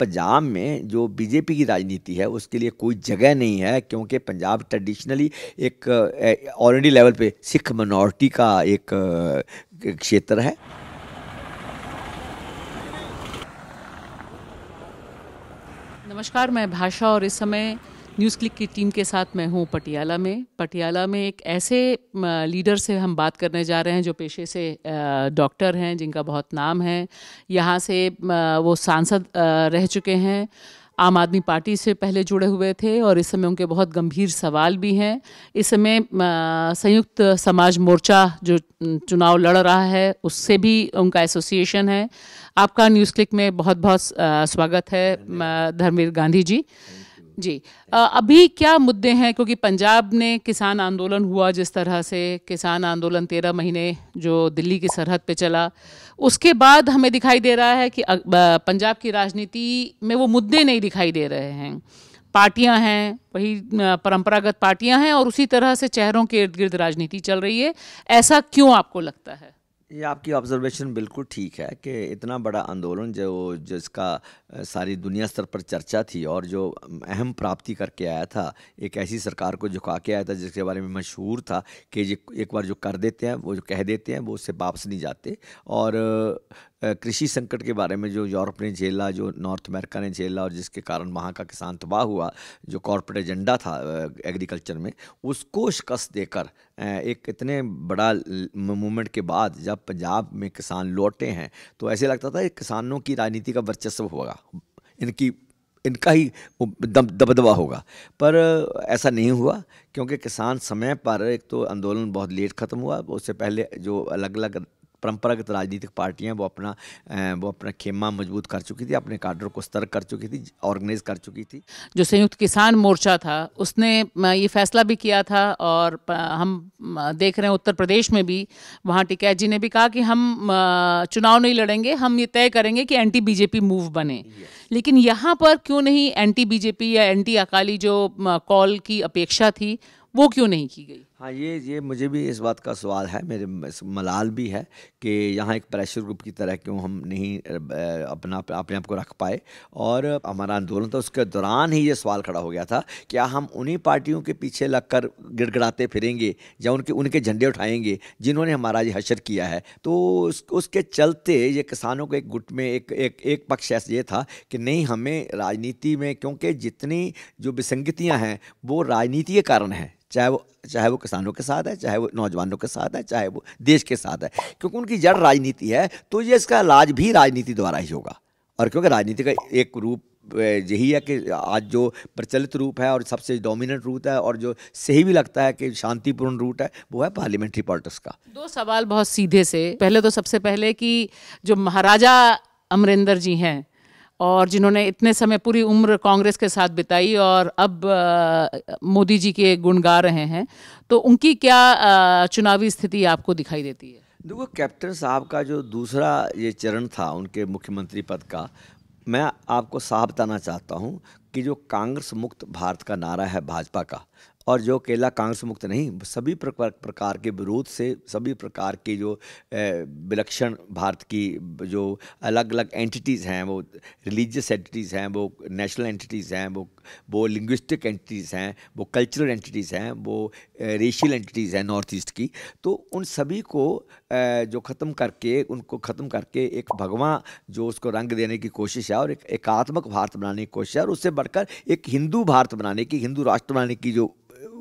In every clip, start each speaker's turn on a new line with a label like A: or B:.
A: पंजाब में जो बीजेपी की राजनीति है उसके लिए कोई जगह नहीं है क्योंकि पंजाब ट्रेडिशनली एक ऑलरेडी लेवल पे सिख मनोरिटी का एक क्षेत्र है
B: नमस्कार मैं भाषा और इस समय न्यूज़ क्लिक की टीम के साथ मैं हूँ पटियाला में पटियाला में एक ऐसे लीडर से हम बात करने जा रहे हैं जो पेशे से डॉक्टर हैं जिनका बहुत नाम है यहाँ से वो सांसद रह चुके हैं आम आदमी पार्टी से पहले जुड़े हुए थे और इस समय उनके बहुत गंभीर सवाल भी हैं इस समय संयुक्त समाज मोर्चा जो चुनाव लड़ रहा है उससे भी उनका एसोसिएशन है आपका न्यूज़ क्लिक में बहुत बहुत स्वागत है धर्मवीर गांधी जी जी आ, अभी क्या मुद्दे हैं क्योंकि पंजाब ने किसान आंदोलन हुआ जिस तरह से किसान आंदोलन तेरह महीने जो दिल्ली की सरहद पे चला उसके बाद हमें दिखाई दे रहा है कि पंजाब की राजनीति में वो मुद्दे नहीं दिखाई दे रहे हैं पार्टियां हैं वही परंपरागत पार्टियां हैं और उसी तरह से चेहरों के इर्द गिर्द राजनीति चल रही है ऐसा क्यों आपको लगता है
A: ये आपकी ऑब्जर्वेशन बिल्कुल ठीक है कि इतना बड़ा आंदोलन जो जिसका सारी दुनिया स्तर पर चर्चा थी और जो अहम प्राप्ति करके आया था एक ऐसी सरकार को झुका के आया था जिसके बारे में मशहूर था कि एक बार जो कर देते हैं वो जो कह देते हैं वो उससे वापस नहीं जाते और कृषि संकट के बारे में जो यूरोप ने झेला जो नॉर्थ अमेरिका ने झेला और जिसके कारण वहाँ का किसान तबाह हुआ जो कॉरपोरेट एजेंडा था एग्रीकल्चर में उसको शिकस्त देकर एक इतने बड़ा मूवमेंट के बाद जब पंजाब में किसान लौटे हैं तो ऐसे लगता था किसानों की राजनीति का वर्चस्व होगा इनकी इनका ही दब दबदबा होगा पर ऐसा नहीं हुआ क्योंकि किसान समय पर एक तो आंदोलन बहुत लेट ख़त्म हुआ उससे पहले जो अलग अलग परंपरागत राजनीतिक पार्टियां वो अपना वो अपना खेमा मजबूत कर चुकी थी अपने कार्डर को सतर्क कर चुकी थी ऑर्गेनाइज कर चुकी थी
B: जो संयुक्त किसान मोर्चा था उसने ये फैसला भी किया था और हम देख रहे हैं उत्तर प्रदेश में भी वहाँ टिकैत जी ने भी कहा कि हम चुनाव नहीं लड़ेंगे हम ये तय करेंगे कि एंटी बीजेपी मूव बने लेकिन यहाँ पर क्यों नहीं एंटी बीजेपी या एंटी अकाली जो कॉल की अपेक्षा थी वो क्यों नहीं की गई
A: हाँ ये ये मुझे भी इस बात का सवाल है मेरे मलाल भी है कि यहाँ एक प्रेशर ग्रुप की तरह क्यों हम नहीं अपना अपने आप को रख पाए और हमारा आंदोलन था उसके दौरान ही ये सवाल खड़ा हो गया था क्या हम उन्हीं पार्टियों के पीछे लग कर गिड़गड़ाते फिरेंगे या उनके उनके झंडे उठाएंगे जिन्होंने हमारा ये हशर किया है तो उस, उसके चलते ये किसानों को एक गुट में एक एक, एक पक्ष ऐसा ये था कि नहीं हमें राजनीति में क्योंकि जितनी जो विसंगतियाँ हैं वो राजनीति के कारण हैं चाहे वो चाहे वो किसानों के साथ है चाहे वो नौजवानों के साथ है चाहे वो देश के साथ है क्योंकि उनकी जड़ राजनीति है तो ये इसका इलाज भी राजनीति द्वारा ही होगा और क्योंकि राजनीति का एक रूप यही है कि आज जो प्रचलित रूप है और सबसे डोमिनेंट रूट है और जो सही भी लगता है कि शांतिपूर्ण रूट है वो है पार्लियामेंट्री पॉलिटिक्स का
B: दो सवाल बहुत सीधे से पहले तो सबसे पहले कि जो महाराजा अमरिंदर जी हैं और जिन्होंने इतने समय पूरी उम्र कांग्रेस के साथ बिताई और अब मोदी जी के गुण गा रहे हैं तो उनकी क्या चुनावी स्थिति आपको दिखाई देती है देखो कैप्टन
A: साहब का जो दूसरा ये चरण था उनके मुख्यमंत्री पद का मैं आपको साफ बताना चाहता हूँ कि जो कांग्रेस मुक्त भारत का नारा है भाजपा का और जो केला कांग्रेस मुक्त नहीं सभी प्रकार के विरोध से सभी प्रकार के जो विलक्षण भारत की जो अलग अलग एंटिटीज़ हैं वो रिलीजियस एंटिटीज़ हैं वो नेशनल एंटिटीज़ हैं वो वो लिंग्विस्टिक एंटिटीज़ हैं वो कल्चरल एंटिटीज़ हैं वो रेशियल एंटिटीज़ हैं नॉर्थ ईस्ट की तो उन सभी को जो ख़त्म करके उनको ख़त्म करके एक भगवा जो उसको रंग देने की कोशिश है और एक एकात्मक भारत बनाने की कोशिश है और उससे बढ़कर एक हिंदू भारत बनाने की हिंदू राष्ट्र बनाने की जो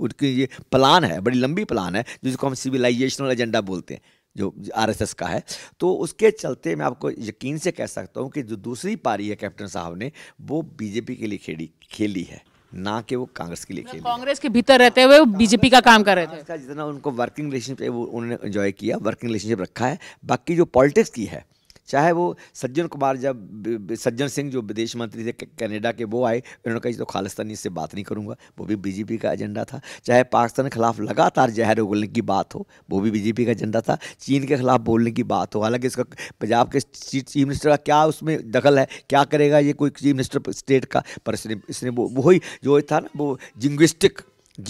A: उनकी ये प्लान है बड़ी लंबी प्लान है जिसको हम सिविलाइजेशनल एजेंडा बोलते हैं जो आरएसएस का है तो उसके चलते मैं आपको यकीन से कह सकता हूँ कि जो दूसरी पारी है कैप्टन साहब ने वो बीजेपी के लिए खेली खेली है ना कि वो कांग्रेस के लिए मतलब खेली
B: कांग्रेस के भीतर रहते हुए बीजेपी का काम कर रहे थे जितना
A: उनको वर्किंग रिलेशनशिप उन्होंने एंजॉय किया वर्किंग रिलेशनशिप रखा है बाकी जो पॉलिटिक्स की है चाहे वो सज्जन कुमार जब सज्जन सिंह जो विदेश मंत्री थे कनाडा के वो आए उन्होंने कहा तो खालिस्तानी से बात नहीं करूँगा वो भी बीजेपी का एजेंडा था चाहे पाकिस्तान के खिलाफ लगातार जहर उगलने की बात हो वो भी बीजेपी का एजेंडा था चीन के खिलाफ बोलने की बात हो हालांकि इसका पंजाब के चीफ मिनिस्टर का क्या उसमें दखल है क्या करेगा ये कोई चीफ मिनिस्टर स्टेट का पर इसने इसने वो वही जो था ना वो जिंग्विस्टिक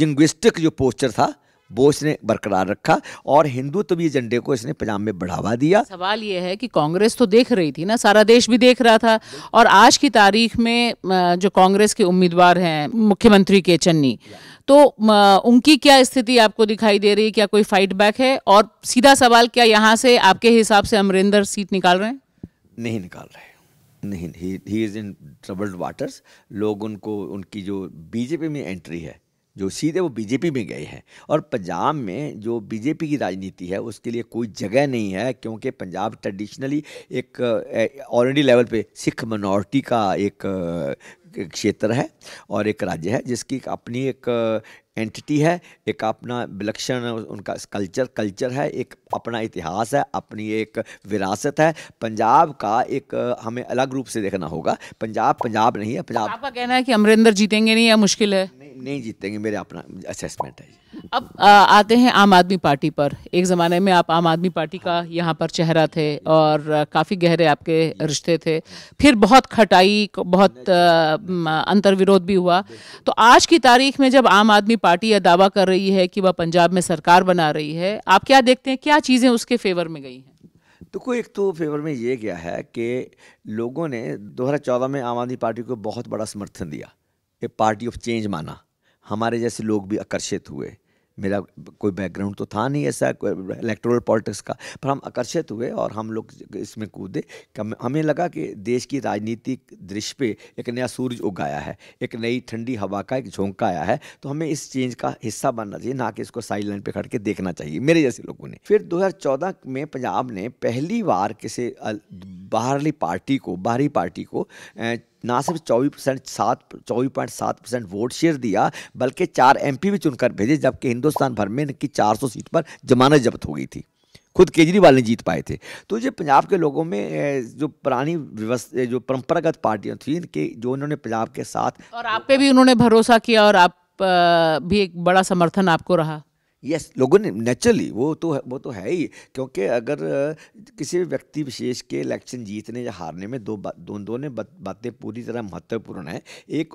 A: जिंग्विस्टिक जो पोस्टर था वो इसने बरकरार रखा और हिंदुत्व भी एजेंडे को इसने पंजाब में बढ़ावा
B: दिया सवाल यह है कि कांग्रेस तो देख रही थी ना सारा देश भी देख रहा था और आज की तारीख में जो कांग्रेस के उम्मीदवार हैं मुख्यमंत्री के चन्नी तो उनकी क्या स्थिति आपको दिखाई दे रही है क्या कोई फाइट बैक है और सीधा सवाल क्या यहाँ से आपके हिसाब से अमरिंदर सीट निकाल रहे हैं
A: नहीं निकाल रहे नहीं he is in troubled waters लोग उनको उनकी जो बीजेपी में एंट्री है जो सीधे वो बीजेपी में गए हैं और पंजाब में जो बीजेपी की राजनीति है उसके लिए कोई जगह नहीं है क्योंकि पंजाब ट्रेडिशनली एक ऑलरेडी लेवल पे सिख मनोरिटी का एक क्षेत्र है और एक राज्य है जिसकी अपनी एक एंटिटी है एक अपना विलक्षण उनका कल्चर कल्चर है एक अपना इतिहास है अपनी एक विरासत है पंजाब का एक हमें अलग रूप से देखना होगा पंजाब पंजाब
B: नहीं है पंजाब आपका कहना है कि अमरिंदर जीतेंगे नहीं या मुश्किल है नहीं, नहीं जीतेंगे मेरे अपना असेसमेंट है अब आ, आते हैं आम आदमी पार्टी पर एक ज़माने में आप आम आदमी पार्टी का यहाँ पर चेहरा थे और काफ़ी गहरे आपके रिश्ते थे फिर बहुत खटाई बहुत अंतर्विरोध भी हुआ तो आज की तारीख में जब आम आदमी पार्टी यह दावा कर रही है कि वह पंजाब में सरकार बना रही है आप क्या देखते हैं क्या चीज़ें उसके फेवर में गई हैं
A: देखो एक तो फेवर में ये गया है कि लोगों ने 2014 में आम आदमी पार्टी को बहुत बड़ा समर्थन दिया एक पार्टी ऑफ चेंज माना हमारे जैसे लोग भी आकर्षित हुए मेरा कोई बैकग्राउंड तो था नहीं ऐसा इलेक्ट्रोल पॉलिटिक्स का पर हम आकर्षित हुए और हम लोग इसमें कूदे हमें लगा कि देश की राजनीतिक दृश्य पे एक नया सूरज उगाया है एक नई ठंडी हवा का एक झोंका आया है तो हमें इस चेंज का हिस्सा बनना चाहिए ना कि इसको साइड लाइन पर खड़ के देखना चाहिए मेरे जैसे लोगों ने फिर दो में पंजाब ने पहली बार किसी बाहरली पार्टी को बाहरी पार्टी को ना सिर्फ चौबीस परसेंट सात चौबीस पॉइंट सात परसेंट वोट शेयर दिया बल्कि चार एमपी भी चुनकर भेजे जबकि हिंदुस्तान भर में इनकी सौ सीट पर जमानत जब्त हो गई थी खुद केजरीवाल ने जीत पाए थे तो ये पंजाब के लोगों में जो पुरानी व्यवस्था जो परंपरागत पार्टियां थी इनके जो उन्होंने पंजाब के साथ
B: और आप पे भी उन्होंने भरोसा किया और आप भी एक बड़ा समर्थन आपको रहा
A: यस लोगों ने नेचुरली वो तो वो तो है ही क्योंकि अगर किसी भी व्यक्ति विशेष के इलेक्शन जीतने या हारने में दो दोनों दो दोनों बा, बातें पूरी तरह महत्वपूर्ण है एक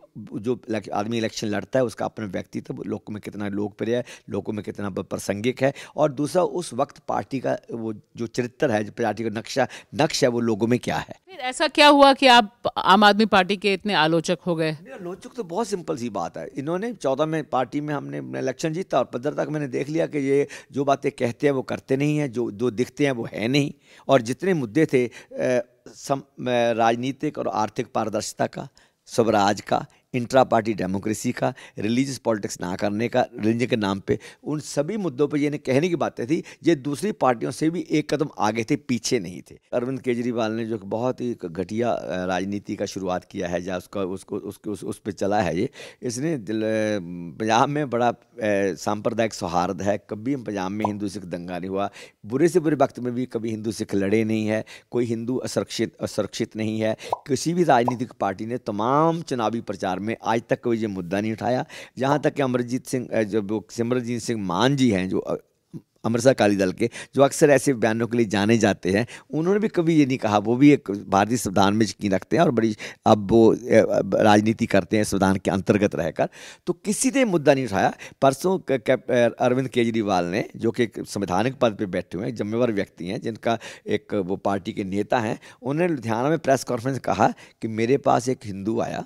A: जो आदमी इलेक्शन लड़ता है उसका अपना व्यक्तित्व लोगों में कितना लोकप्रिय है लोगों में कितना प्रासंगिक है और दूसरा उस वक्त पार्टी का वो जो चरित्र है जो पार्टी का नक्शा नक्श है वो लोगों में क्या है
B: फिर ऐसा क्या हुआ कि आप आम आदमी पार्टी के इतने आलोचक हो गए
A: आलोचक तो बहुत सिंपल सी बात है इन्होंने चौदह में पार्टी में हमने इलेक्शन जीता और पंद्रह तक मैंने देख लिया कि ये जो बातें कहते हैं वो करते नहीं हैं जो जो दिखते हैं वो है नहीं और जितने मुद्दे थे राजनीतिक और आर्थिक पारदर्शिता का स्वराज का इंट्रा पार्टी डेमोक्रेसी का रिलीजियस पॉलिटिक्स ना करने का रिलीजन के नाम पे उन सभी मुद्दों पर ये कहने की बातें थी ये दूसरी पार्टियों से भी एक कदम आगे थे पीछे नहीं थे अरविंद केजरीवाल ने जो बहुत ही घटिया राजनीति का शुरुआत किया है या उसका उसको उसके उस, उस पर चला है ये इसने पंजाब में बड़ा सांप्रदायिक सौहार्द है कभी पंजाब में हिंदू सिख दंगा नहीं हुआ बुरे से बुरे वक्त में भी कभी हिंदू सिख लड़े नहीं है कोई हिंदू असुरक्षित असुरक्षित नहीं है किसी भी राजनीतिक पार्टी ने तमाम चुनावी प्रचार में आज तक कोई ये मुद्दा नहीं उठाया जहाँ तक कि अमरजीत सिंह जो सिमरजीत सिंह मान जी हैं जो अमृतसर अकाली दल के जो अक्सर ऐसे बयानों के लिए जाने जाते हैं उन्होंने भी कभी ये नहीं कहा वो भी एक भारतीय संविधान में यकीन रखते हैं और बड़ी अब वो राजनीति करते हैं संविधान के अंतर्गत रहकर तो किसी ने मुद्दा नहीं उठाया परसों अरविंद केजरीवाल ने जो कि संवैधानिक पद पर बैठे हुए हैं जिम्मेवार व्यक्ति हैं जिनका एक वो पार्टी के नेता हैं उन्होंने लुधियाना में प्रेस कॉन्फ्रेंस कहा कि मेरे पास एक हिंदू आया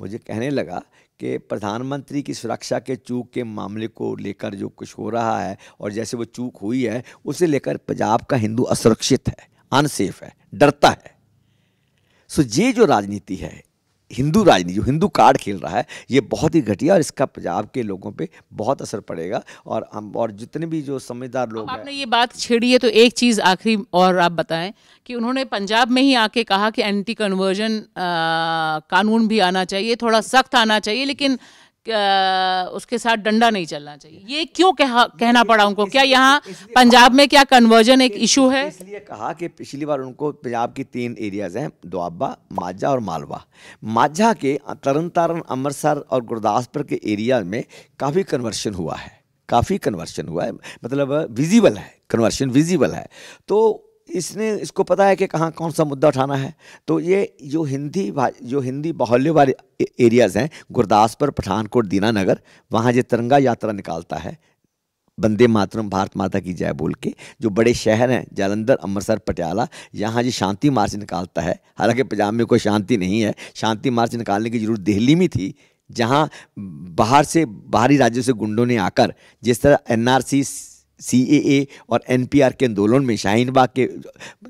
A: मुझे कहने लगा कि प्रधानमंत्री की सुरक्षा के चूक के मामले को लेकर जो कुछ हो रहा है और जैसे वो चूक हुई है उसे लेकर पंजाब का हिंदू असुरक्षित है अनसेफ है डरता है सो ये जो राजनीति है हिंदू राजनीति जो हिंदू कार्ड खेल रहा है ये बहुत ही घटिया और इसका पंजाब के लोगों पे बहुत असर पड़ेगा और हम और जितने भी जो समझदार लोग आपने
B: ये बात छेड़ी है तो एक चीज़ आखिरी और आप बताएं कि उन्होंने पंजाब में ही आके कहा कि एंटी कन्वर्जन कानून भी आना चाहिए थोड़ा सख्त आना चाहिए लेकिन उसके साथ डंडा नहीं चलना चाहिए ये क्यों कहा कहना पड़ा उनको क्या यहाँ पंजाब में क्या कन्वर्जन एक इशू है इसलिए
A: कहा कि पिछली बार उनको पंजाब की तीन एरियाज हैं दुआबा माझा और मालवा माझा के तरन तारण अमृतसर और गुरदासपुर के एरिया में काफ़ी कन्वर्शन हुआ है काफ़ी कन्वर्शन हुआ है मतलब विजिबल है कन्वर्शन विजिबल है तो इसने इसको पता है कि कहाँ कौन सा मुद्दा उठाना है तो ये जो हिंदी जो हिंदी बाहुल्य वाले एरियाज़ हैं गुरदासपुर पठानकोट दीनानगर वहाँ जो तिरंगा यात्रा निकालता है वंदे मातरम भारत माता की जय बोल के जो बड़े शहर हैं जालंधर अमृतसर पटियाला यहाँ जी शांति मार्च निकालता है हालांकि पंजाब में कोई शांति नहीं है शांति मार्च निकालने की जरूरत दिल्ली में थी जहाँ बाहर से बाहरी राज्यों से गुंडों ने आकर जिस तरह एनआरसी सी ए ए और एन पी आर के आंदोलन में शाहीनबाग के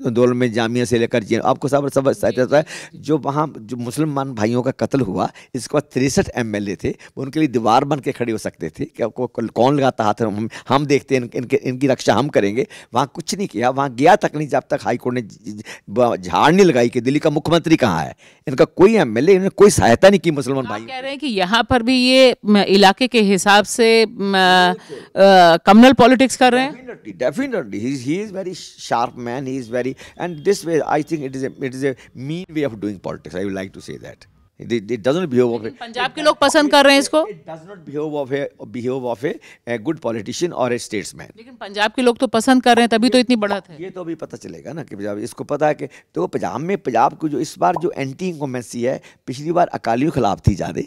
A: आंदोलन में जामिया से लेकर जी आपको सब सब है जो वहाँ जो मुसलमान भाइयों का कत्ल हुआ इसके बाद तिरसठ एम एल ए थे उनके लिए दीवार बन के खड़े हो सकते थे कि आपको कौन लगाता हाथ हम हम देखते हैं इनके इनकी रक्षा हम करेंगे वहाँ कुछ नहीं किया वहाँ गया तक नहीं जब तक हाईकोर्ट ने झाड़ नहीं लगाई कि दिल्ली का मुख्यमंत्री कहाँ है इनका कोई एम एल ए इन्होंने कोई सहायता नहीं की मुसलमान भाई
B: कह रहे हैं कि यहाँ पर भी ये इलाके के हिसाब से कम्युनल पॉलिटिक्स कर रहे
A: हैं definitely he he is very sharp man he is very and this way I think it is it is a mean way of doing politics I would like to say that it doesn't behave of
B: Punjab के लोग पसंद कर रहे हैं इसको it does not
A: behave of a behave of a, a good politician or a लेकिन
B: पंजाब के लोग तो पसंद कर रहे हैं तभी तो इतनी बढ़त है ये तो अभी पता चलेगा
A: ना कि पंजाब इसको पता है कि तो पंजाब में पंजाब को जो इस बार जो एंटी इंकम्बेंसी है पिछली बार अकालियों खिलाफ थी ज़्यादा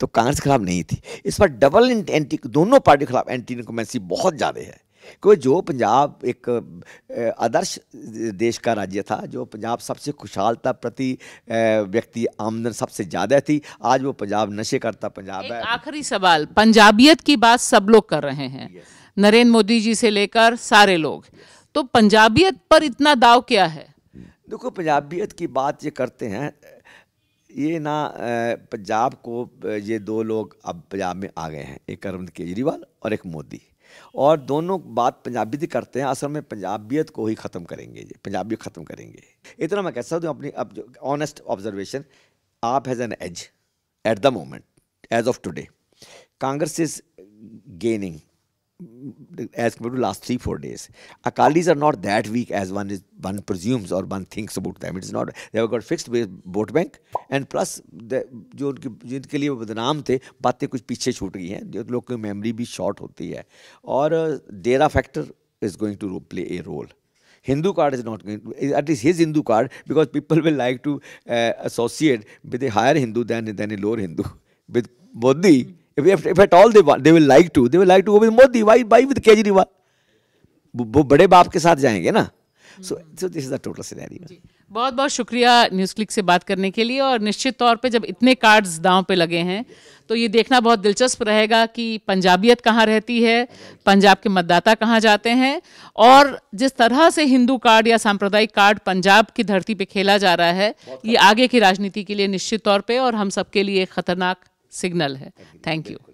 A: तो कांग्रेस खिलाफ नहीं थी इस बार डबल एंटी दोनों पार्टी खिलाफ एंटी इंकम्बेंसी बहुत ज़्यादा है क्योंकि जो पंजाब एक आदर्श देश का राज्य था जो पंजाब सबसे खुशहाल था प्रति व्यक्ति आमदन सबसे ज़्यादा थी आज वो पंजाब नशे करता पंजाब है
B: आखिरी सवाल पंजाबियत की बात सब लोग कर रहे हैं नरेंद्र मोदी जी से लेकर सारे लोग तो पंजाबियत पर इतना दाव क्या है
A: देखो पंजाबियत की बात ये करते हैं ये ना पंजाब को ये दो लोग अब पंजाब में आ गए हैं एक अरविंद केजरीवाल और एक मोदी और दोनों बात पंजाबी करते हैं असल में पंजाबियत को ही ख़त्म करेंगे पंजाबी ख़त्म करेंगे इतना मैं कह सकता हूँ अपनी honest observation AAP has an edge at the moment as of today Congress is gaining as compared to last three four days. Akalis are not that weak as one is one presumes or one thinks about them. It is not they have got fixed base vote bank and plus the, जो उनके जिनके लिए बदनाम थे बातें कुछ पीछे छूट गई हैं जो लोग की मेमोरी भी शॉर्ट होती है और dera factor is going to play a role Hindu card is not going to, at least his Hindu card, because people will like to uh, associate with a higher Hindu than, than a lower Hindu. With Modi, if, if at all they want, they will like to, they will like to go with Modi. Why why with Kejriwal? वो बड़े बाप के साथ जाएंगे ना so so this is the total scenario
B: बहुत बहुत शुक्रिया न्यूज़ क्लिक से बात करने के लिए और निश्चित तौर पे जब इतने कार्ड्स दांव पे लगे हैं तो ये देखना बहुत दिलचस्प रहेगा कि पंजाबियत कहाँ रहती है पंजाब के मतदाता कहाँ जाते हैं और जिस तरह से हिंदू कार्ड या सांप्रदायिक कार्ड पंजाब की धरती पे खेला जा रहा है ये आगे की राजनीति के लिए निश्चित तौर पर और हम सबके लिए खतरनाक सिग्नल है थैंक यू